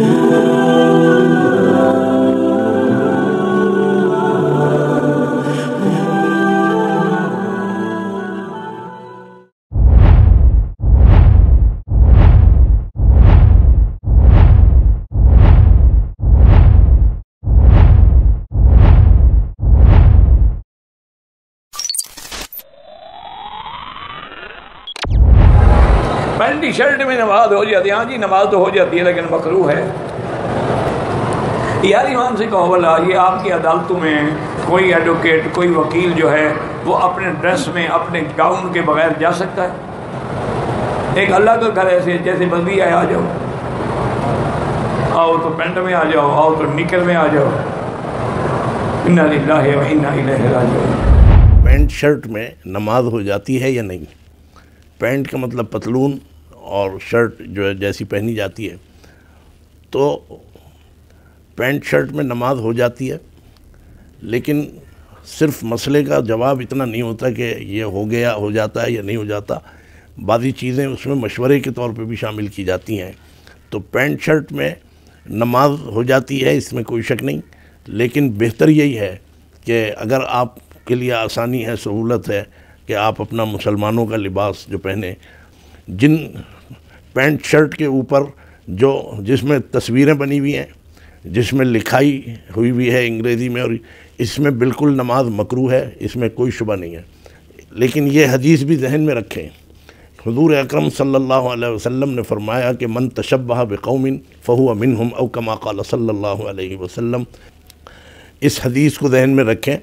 Ooh. Pant shirt में नमाज हो जाती है हाँ जी नमाज तो हो जाती है लेकिन मकरू है यार इमाम से कहो भला ये आपकी अदालतों में कोई एडवोकेट कोई वकील जो है वो अपने ड्रेस में अपने गाउन के बगैर जा सकता है एक अलग घर ऐसे जैसे बदली आए आ जाओ आओ तो पेंट में आ जाओ आओ तो निकल में आ जाओ इन्ना इन्ना पेंट शर्ट में नमाज हो जाती है या नहीं पेंट का मतलब पतलून और शर्ट जो है जैसी पहनी जाती है तो पैंट शर्ट में नमाज हो जाती है लेकिन सिर्फ मसले का जवाब इतना नहीं होता कि ये हो गया हो जाता है या नहीं हो जाता बाकी चीज़ें उसमें मशवरे के तौर पे भी शामिल की जाती हैं तो पैंट शर्ट में नमाज हो जाती है इसमें कोई शक नहीं लेकिन बेहतर यही है कि अगर आपके लिए आसानी है सहूलत है कि आप अपना मुसलमानों का लिबास जो पहने जिन पैंट शर्ट के ऊपर जो जिसमें तस्वीरें बनी हुई हैं जिसमें लिखाई हुई हुई है अंग्रेज़ी में और इसमें बिल्कुल नमाज मकरू है इसमें कोई शुबा नहीं है लेकिन ये हदीस भी जहन में रखें हजूर अक्रम सम ने फरमाया कि मन तशबा बकौमिन फ़हुआ अमिन हम अवकमा सल्ला वसम इस हदीस को जहन में रखें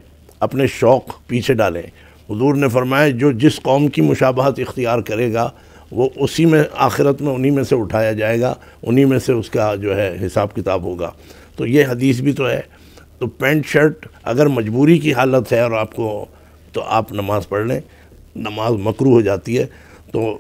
अपने शौक़ पीछे डालें हजूर ने फरमाया जो जिस कौम की मुशाबहत इख्तियार करेगा वो उसी में आखिरत में उन्हीं में से उठाया जाएगा उन्हीं में से उसका जो है हिसाब किताब होगा तो ये हदीस भी तो है तो पेंट शर्ट अगर मजबूरी की हालत है और आपको तो आप नमाज़ पढ़ लें नमाज मकरू हो जाती है तो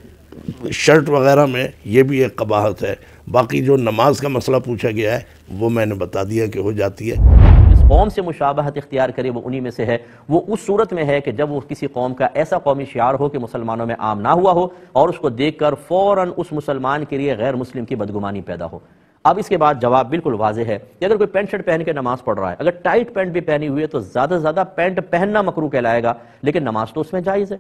शर्ट वगैरह में ये भी एक कबाहत है बाकी जो नमाज का मसला पूछा गया है वो मैंने बता दिया कि हो जाती है कौम से मुशाबहत इख्तियार करे वो उन्हीं में से है वो उस सूरत में है कि जब वो किसी कौम का ऐसा कौमी शार हो कि मुसलमानों में आम ना हुआ हो और उसको देख कर फौरन उस मुसलमान के लिए गैर मुस्लिम की बदगुमानी पैदा हो अब इसके बाद जवाब बिल्कुल वाजह है कि अगर कोई पेंट शर्ट पहन के नमाज पढ़ रहा है अगर टाइट पैंट भी पहनी हुई है तो ज़्यादा से ज़्यादा पैंट पहनना मकरू कहलाएगा लेकिन नमाज तो उसमें जायज़ है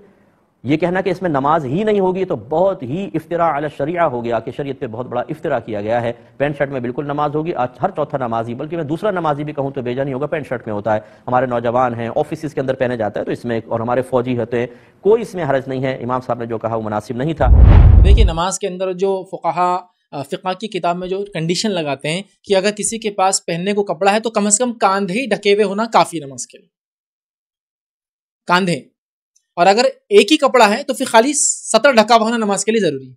ये कहना कि इसमें नमाज ही नहीं होगी तो बहुत ही इफ्तरा अल शरिया हो गया कि शरीयत पे बहुत बड़ा इफ्तरा किया गया है पेंट शर्ट में बिल्कुल नमाज होगी आज हर चौथा नमाजी बल्कि मैं दूसरा नमाजी भी कहूँ तो बेजा नहीं होगा पेंट शर्ट में होता है हमारे नौजवान हैं ऑफिस के अंदर पहने जाता है तो इसमें और हमारे फौजी होते हैं कोई इसमें हरज नहीं है इमाम साहब ने जो कहा वो मुनासिब नहीं था देखिए नमाज के अंदर जो फुकाहा फ़िका की किताब में जो कंडीशन लगाते हैं कि अगर किसी के पास पहनने को कपड़ा है तो कम अज़ कम कांधे ही ढके हुए होना काफ़ी नमाज के लिए कांधे और अगर एक ही कपड़ा है तो फिर खाली सतर ढका हुआ होना नमाज के लिए ज़रूरी है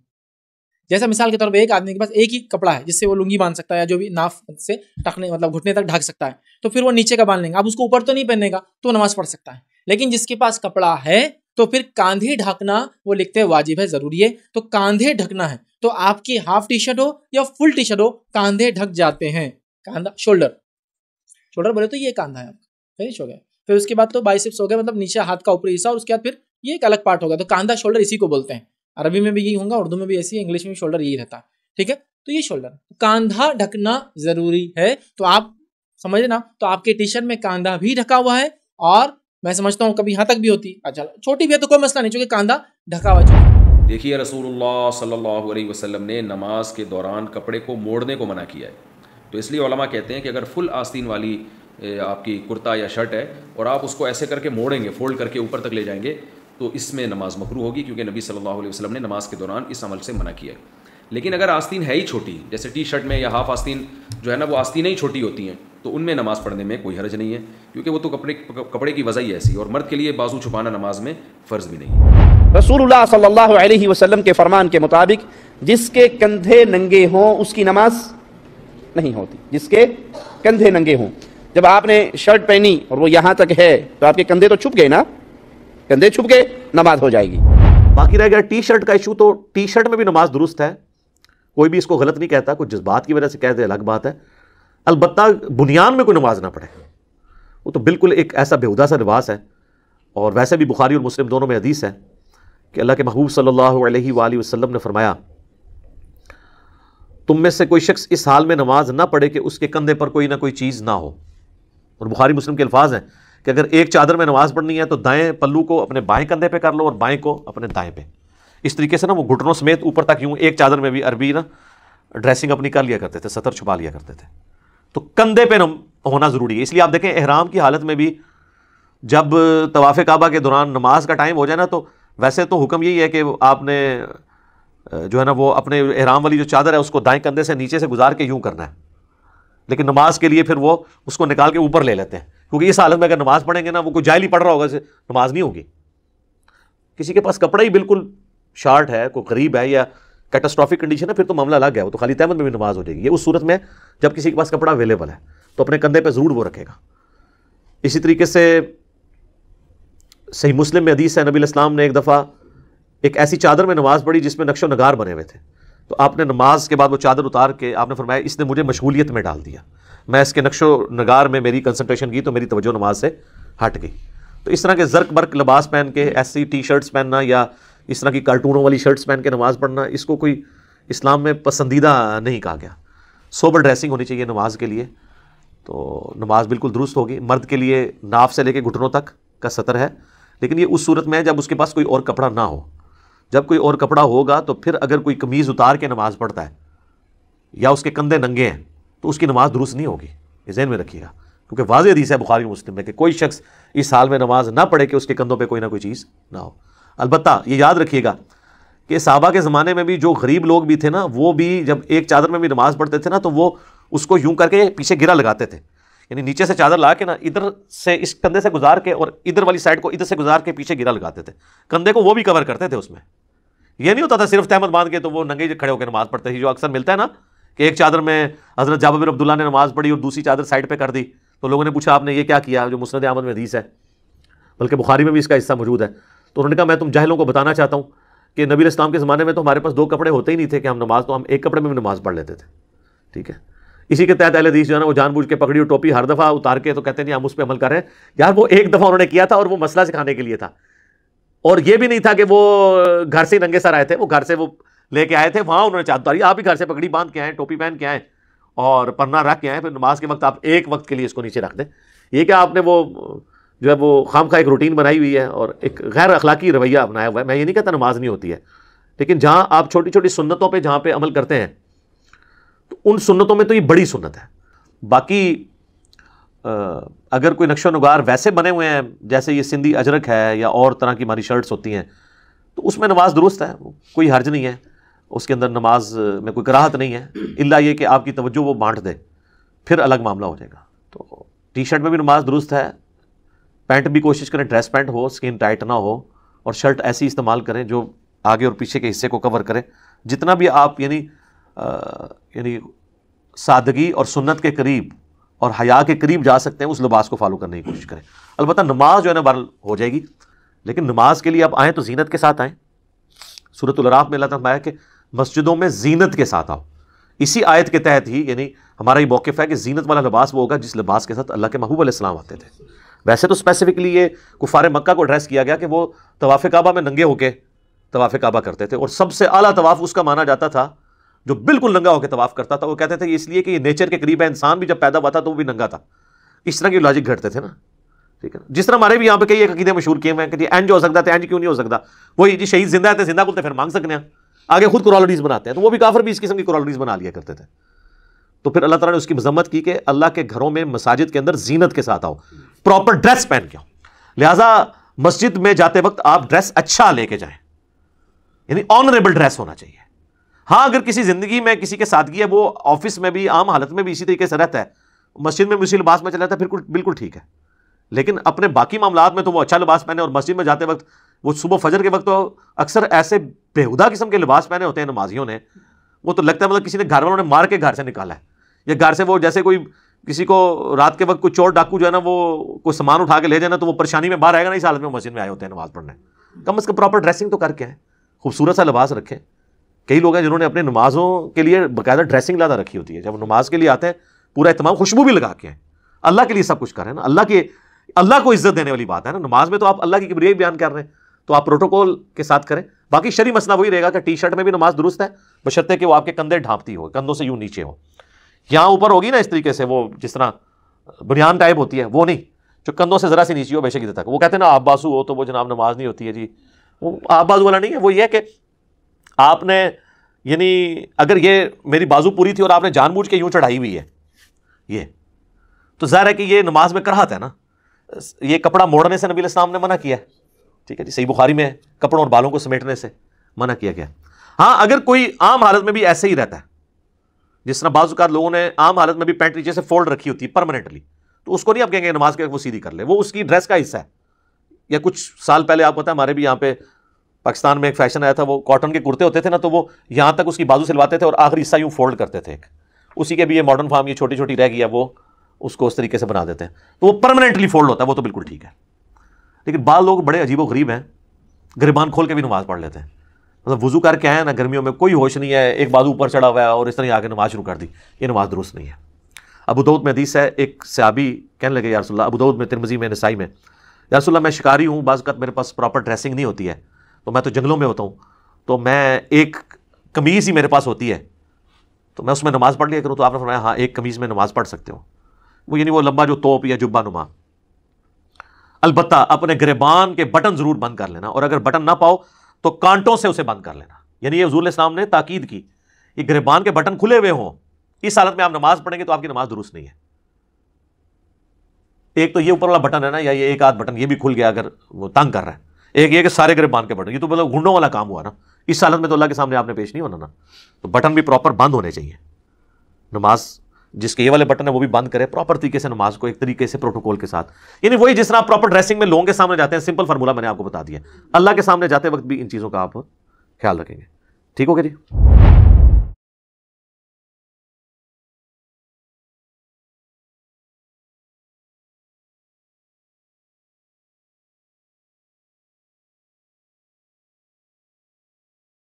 जैसा मिसाल के तौर पर एक आदमी के पास एक ही कपड़ा है जिससे वो लुंगी बांध सकता है या जो भी नाफ से टकने मतलब घुटने तक ढक सकता है तो फिर वो नीचे का बांध लेंगे अब उसको ऊपर तो नहीं पहनेगा तो नमाज पढ़ सकता है लेकिन जिसके पास कपड़ा है तो फिर कांधे ढकना वो लिखते हैं वाजिब है ज़रूरी है तो कांधे ढकना है तो आपकी हाफ टी शर्ट हो या फुल टी शर्ट हो कांधे ढक जाते हैं कांधा शोल्डर शोल्डर बोले तो ये कांधा है आपका फिनिश हो गया फिर उसके बाद तो बाइसिप्स हो गया मतलब नीचे हाथ का ऊपरी हिस्सा और उसके बाद फिर ये एक अलग पार्ट होगा तो कांधा शोल्डर इसी को बोलते हैं अरबी में भी यही होगा उर्दू में भी ऐसी इंग्लिश में भी शोल्डर यही रहता है ठीक है तो ये शोल्डर कांधा ढकना जरूरी है तो आप समझे ना तो आपके टी शर्ट में कांधा भी ढका हुआ है और मैं समझता हूँ कभी यहाँ तक भी होती अच्छा छोटी भी है तो कोई मसला नहीं चूंकि कांधा ढका हुआ चाहिए देखिए रसूलुल्लाह सल्लल्लाहु अलैहि वसल्लम ने नमाज के दौरान कपड़े को मोड़ने को मना किया है तो इसलिए कहते हैं कि अगर फुल आस्तीन वाली आपकी कुर्ता या शर्ट है और आप उसको ऐसे करके मोड़ेंगे फोल्ड करके ऊपर तक ले जाएंगे तो इसमें नमाज मकरू होगी क्योंकि नबी सल्लल्लाहु अलैहि वसल्लम ने नमाज के दौरान इस अमल से मना किया है लेकिन अगर आस्तीन है ही छोटी जैसे टी शर्ट में या हाफ आस्तीन जो है ना वो आस्तीन ही छोटी होती हैं तो उनमें नमाज़ पढ़ने में कोई हर्ज नहीं है क्योंकि वो तो कपड़े कपड़े की वजह ही ऐसी और मर्द के लिए बाजू छुपाना नमाज में फ़र्ज भी नहीं है रसूलुल्लाह सल्लल्लाहु अलैहि वसल्लम के फरमान के मुताबिक जिसके कंधे नंगे हों उसकी नमाज नहीं होती जिसके कंधे नंगे हों जब आपने शर्ट पहनी और वो यहाँ तक है तो आपके कंधे तो छुप गए ना कंधे छुप गए नमाज हो जाएगी बाकी रह गया टी शर्ट का इशू तो टी शर्ट में भी नमाज दुरुस्त है कोई भी इसको गलत नहीं कहता कुछ जज्बात की वजह से कहते अलग बात है अलबत् बुनियाद में कोई नमाज ना पढ़े वो तो बिल्कुल एक ऐसा बेहुदा सा नमाज है और वैसे भी बुखारी और मुस्लिम दोनों में हदीस है कि अल्लाह के महबूब सल्लल्लाहु अलैहि वसल्लम ने फरमाया तुम में से कोई शख्स इस हाल में नमाज ना पढ़े कि उसके कंधे पर कोई ना कोई चीज़ ना हो और बुखारी मुस्लिम के अल्फाज हैं कि अगर एक चादर में नमाज़ पढ़नी है तो दाएं पल्लू को अपने बाएं कंधे पे कर लो और बाएं को अपने दाएं पे इस तरीके से ना वो घुटनों समेत ऊपर तक यूँ एक चादर में भी अरबी ना ड्रेसिंग अपनी कर लिया करते थे सतर छुपा लिया करते थे तो कंधे पे होना ज़रूरी है इसलिए आप देखें एहराम की हालत में भी जब तवाफ़ काबा के दौरान नमाज का टाइम हो जाए ना तो वैसे तो हुक्म यही है कि आपने जो है ना वो अपने एहराम वाली जो चादर है उसको दाएं कंधे से नीचे से गुजार के यूँ करना है लेकिन नमाज के लिए फिर वो उसको निकाल के ऊपर ले लेते हैं क्योंकि इस हालत में अगर नमाज पढ़ेंगे ना वो कोई जायली पढ़ रहा होगा नमाज नहीं होगी किसी के पास कपड़ा ही बिल्कुल शार्ट है कोई गरीब है या कैटास्ट्रॉफिक कंडीशन है फिर तो मामला अलग है वो तो खाली तहमद में भी नमाज हो जाएगी ये उस सूरत में जब किसी के पास कपड़ा अवेलेबल है तो अपने कंधे पर ज़रूर वो रखेगा इसी तरीके से सही मुस्लिम में हदीस है नबी इस्लाम ने एक दफ़ा एक ऐसी चादर में नमाज़ पढ़ी जिसमें नक्शो नगार बने हुए थे तो आपने नमाज के बाद वो चादर उतार के आपने फरमाया इसने मुझे मशगूलियत में डाल दिया मैं इसके नक्शो नगार में मेरी कंसनट्रेशन की तो मेरी तवज्जो नमाज से हट गई तो इस तरह के जर्क बर्क लिबास पहन के ऐसी टी शर्ट्स पहनना या इस तरह की कार्टूनों वाली शर्ट्स पहन के नमाज़ पढ़ना इसको कोई इस्लाम में पसंदीदा नहीं कहा गया सोबर ड्रेसिंग होनी चाहिए नमाज के लिए तो नमाज बिल्कुल दुरुस्त होगी मर्द के लिए नाफ से लेके घुटनों तक का सतर है लेकिन ये उस सूरत में है जब उसके पास कोई और कपड़ा ना हो जब कोई और कपड़ा होगा तो फिर अगर कोई कमीज़ उतार के नमाज़ पढ़ता है या उसके कंधे नंगे हैं तो उसकी नमाज़ दुरुस्त नहीं होगी ये जहन में रखिएगा क्योंकि वाज हदीस है बुखारी मुस्लिम में कि कोई शख्स इस साल में नमाज ना पढ़े कि उसके कंधों पर कोई ना कोई चीज़ ना हो अलबत्त ये याद रखिएगा कि साहबा के ज़माने में भी जो गरीब लोग भी थे ना वो भी जब एक चादर में भी नमाज़ पढ़ते थे ना तो वो उसको यूं करके पीछे गिरा लगाते थे यानी नीचे से चादर ला के ना इधर से इस कंधे से गुजार के और इधर वाली साइड को इधर से गुजार के पीछे गिरा लगाते थे कंधे को वो भी कवर करते थे उसमें ये नहीं होता था सिर्फ तहमद बांध के तो वो नंगे खड़े होकर नमाज पढ़ते थे जो अक्सर मिलता है ना कि एक चादर में हज़रत जाबा बिन अब्दुल्ला ने नमाज पढ़ी और दूसरी चादर साइड पर कर दी तो लोगों ने पूछा आपने ये क्या किया जो मुस्रद अहमद में हदीस है बल्कि बुखारी में भी इसका हिस्सा मौजूद है तो उन्होंने कहा मैं तुम जहलों को बताना चाहता हूँ कि नबी इस्लाम के ज़माने में तो हमारे पास दो कपड़े होते ही नहीं थे कि हम नमाज तो हम एक कपड़े में भी नमाज़ पढ़ लेते थे ठीक है इसी के तहत अहल जो है ना वो जानबूझ के पकड़ी और टोपी हर दफ़ा उतार के तो कहते नहीं हम उस पर अमल कर रहे हैं यार वो एक दफ़ा उन्होंने किया था और वो मसला सिखाने के लिए था और ये भी नहीं था कि वो घर से नंगे सर आए थे वो घर से वो लेके आए थे वहाँ उन्होंने चाहता आप ही घर से पकड़ी बांध के आए टोपी पहन के आए और पन्ना रख के आए फिर नमाज के वक्त आप एक वक्त के लिए इसको नीचे रख दें ये क्या आपने वो जो है वो खाम खा एक रूटीन बनाई हुई है और एक गैर अखलाकी रवैया अपनाया हुआ है मैं ये नहीं कहता नमाज नहीं होती है लेकिन जहाँ आप छोटी छोटी सुन्नतों पर जहाँ पर अमल करते हैं तो उन सुन्नतों में तो ये बड़ी सुन्नत है बाकी अगर कोई नक्शा नगार वैसे बने हुए हैं जैसे ये सिंधी अजरक है या और तरह की हमारी शर्ट्स होती हैं तो उसमें नमाज दुरुस्त है कोई हर्ज नहीं है उसके अंदर नमाज में कोई कराहत नहीं है इल्ला ये कि आपकी तवज्जो वो बांट दे फिर अलग मामला हो जाएगा तो टी शर्ट में भी नमाज दुरुस्त है पैंट भी कोशिश करें ड्रेस पैंट हो स्किन टाइट ना हो और शर्ट ऐसी इस्तेमाल करें जो आगे और पीछे के हिस्से को कवर करें जितना भी आप यानी यानी सादगी और सुन्नत के करीब और हया के करीब जा सकते हैं उस लिबास को फॉलो करने की कोशिश करें अलबत्त नमाज जो है ना बहरल हो जाएगी लेकिन नमाज के लिए आप आएँ तो जीनत के साथ आएँ सूरतराफ़ में अल्लाह तमाया कि मस्जिदों में जीनत के साथ आओ इसी आयत के तहत ही यानी हमारा ये मौक़ है कि जीनत वाला लिबास वो होगा जिस लिबास के साथ अल्लाह के महबूब आसमाम आते थे वैसे तो स्पेसिफिकली ये कुफार मक्का को एड्रेस किया गया कि वो तवाफ़ काबा में नंगे होके तवाफ़ काबा करते थे और सबसे अला तवाफ़ उसका माना जाता था जो बिल्कुल नंगा होकर तवाफ करता था वो कहते थे इसलिए कि ये नेचर के करीब है इंसान भी जब पैदा हुआ था तो वो भी नंगा था इस तरह की लॉजिक घटते थे ना ठीक है जिस तरह हमारे भी यहाँ पे कई अकीदे मशहूर किए हुए हैं कि एंज हो सकता था तो एंज क्यों नहीं हो सकता वही जी शहीद जिंदा है तो जिंदा को तो फिर मांग सकते हैं आगे खुद क्रॉलरीज बनाते हैं तो वो भी काफर भी इस किस्म की क्रॉलरीज बना लिया करते थे तो फिर अल्लाह तला ने उसकी मजम्मत की कि अल्लाह के घरों में मसाजिद के अंदर जीनत के साथ आओ प्रॉपर ड्रेस पहन के आओ लिहाजा मस्जिद में जाते वक्त आप ड्रेस अच्छा लेके जाए यानी ऑनरेबल ड्रेस होना चाहिए हाँ अगर किसी ज़िंदगी में किसी के सादगी है वो ऑफिस में भी आम हालत में भी इसी तरीके से रहता है मस्जिद में मुझे लिबास में चलाता है फिर बिल्कुल ठीक है लेकिन अपने बाकी मामला में तो वो अच्छा लिबास पहने और मस्जिद में जाते वक्त वो सुबह फजर के वक्त तो अक्सर ऐसे बेहुदा किस्म के लिबास पहने होते हैं नमाजियों ने वो तो लगता है मतलब किसी ने घर वालों ने मार के घर से निकाला है या घर से वो जैसे कोई किसी को रात के वक्त कोई चोर डाकू जो है ना वो कोई सामान उठा के ले जाना तो वो परेशानी में बाहर आएगा ना इस हालत में मस्जिद में आए होते हैं नमाज पढ़ने कम अज़ कम प्रॉपर ड्रेसिंग तो करके आए खूबसूरत सा लिबास रखें कई लोग हैं जिन्होंने अपने नमाजों के लिए बाकायदा ड्रेसिंग लादा रखी होती है जब नमाज के लिए आते हैं पूरा इतमाम खुशबू भी लगा के हैं अल्लाह के लिए सब कुछ कर रहे हैं ना अल्लाह के अल्लाह को इज्जत देने वाली बात है ना नमाज में तो आप अल्लाह की किबरिया बयान कर रहे हैं तो आप प्रोटोकॉल के साथ करें बाकी शरी मसला वही रहेगा कि टी शर्ट में भी नमाज दुरुस्त है बशर्ते कि वो आपके कंधे ढांपती हो कंधों से यूं नीचे हो यहाँ ऊपर होगी ना इस तरीके से वो जिस तरह बुनियान टाइप होती है वो नहीं जो कंधों से ज़रा सी नीचे हो बेशक इधर तक वो कहते हैं ना आप बासू हो तो वो जनाब नमाज नहीं होती है जी वो आप बाजू वाला नहीं है वो ये है कि आपने यानी अगर ये मेरी बाजू पूरी थी और आपने जानबूझ के यूँ चढ़ाई हुई है ये तो ज़ाहिर है कि ये नमाज में कराहत है ना ये कपड़ा मोड़ने से नबी इस्लाम ने मना किया ठीक है जी सही बुखारी में कपड़ों और बालों को समेटने से मना किया गया हाँ अगर कोई आम हालत में भी ऐसे ही रहता है जिस तरह का लोगों ने आम हालत में भी पैंट नीचे से फोल्ड रखी होती है परमानेंटली तो उसको नहीं आप कहेंगे नमाज के वो सीधी कर ले वो उसकी ड्रेस का हिस्सा है या कुछ साल पहले आप पता है हमारे भी यहाँ पे पाकिस्तान में एक फैशन आया था वो कॉटन के कुर्ते होते थे ना तो वो यहाँ तक उसकी बाजू सिलवाते थे और आखिरी हिस्सा यूँ फोल्ड करते थे एक उसी के भी ये मॉडर्न फार्म ये छोटी छोटी रह गई है वो उसको उस तरीके से बना देते हैं तो वो परमानेंटली फोल्ड होता है वो तो बिल्कुल ठीक है लेकिन बाल लोग बड़े अजीब गरीब हैं गरीबान खोल के भी नमाज़ पढ़ लेते हैं मतलब वजू करके आए ना गर्मियों में कोई होश नहीं है एक बाजू ऊपर चढ़ा हुआ है और इस तरह आगे नमाज शुरू कर दी ये नमाज दुरुस्त नहीं है अबू दाऊद में हदीस है एक सियाबी कहने लगे यारसोल्ला अबू दाऊद में तिरमजी में नसाई में यारसोल्ला मैं शिकारी हूँ बाज़ मेरे पास प्रॉपर ड्रेसिंग नहीं होती है तो मैं तो जंगलों में होता हूँ तो मैं एक कमीज़ ही मेरे पास होती है तो मैं उसमें नमाज़ पढ़ लिया करूँ तो आपने फरमाया हाँ एक कमीज़ में नमाज़ पढ़ सकते हो वो यानी वो लंबा जो तोप या जुब्बा नुमा अलबत् अपने गरेबान के बटन ज़रूर बंद कर लेना और अगर बटन ना पाओ तो कांटों से उसे बंद कर लेना यानी ये हजूल इस्लाम ने ताकीद की कि गरेबान के बटन खुले हुए हों इस हालत में आप नमाज़ पढ़ेंगे तो आपकी नमाज़ दुरुस्त नहीं है एक तो ये ऊपर वाला बटन है ना या ये एक आध बटन ये भी खुल गया अगर वो तंग कर रहा है एक ये कि सारे करीब बांध के बटन ये तो मतलब घुंडों वाला काम हुआ ना इस हालत में तो अल्लाह के सामने आपने पेश नहीं होना ना तो बटन भी प्रॉपर बंद होने चाहिए नमाज जिसके ये वाले बटन है वो भी बंद करें प्रॉपर तरीके से नमाज को एक तरीके से प्रोटोकॉल के साथ यानी वही जिस तरह आप प्रॉपर ड्रेसिंग में लोगों के सामने जाते हैं सिंपल फार्मूला मैंने आपको बता दिया अल्लाह के सामने जाते वक्त भी इन चीज़ों का आप ख्याल रखेंगे ठीक हो गया जी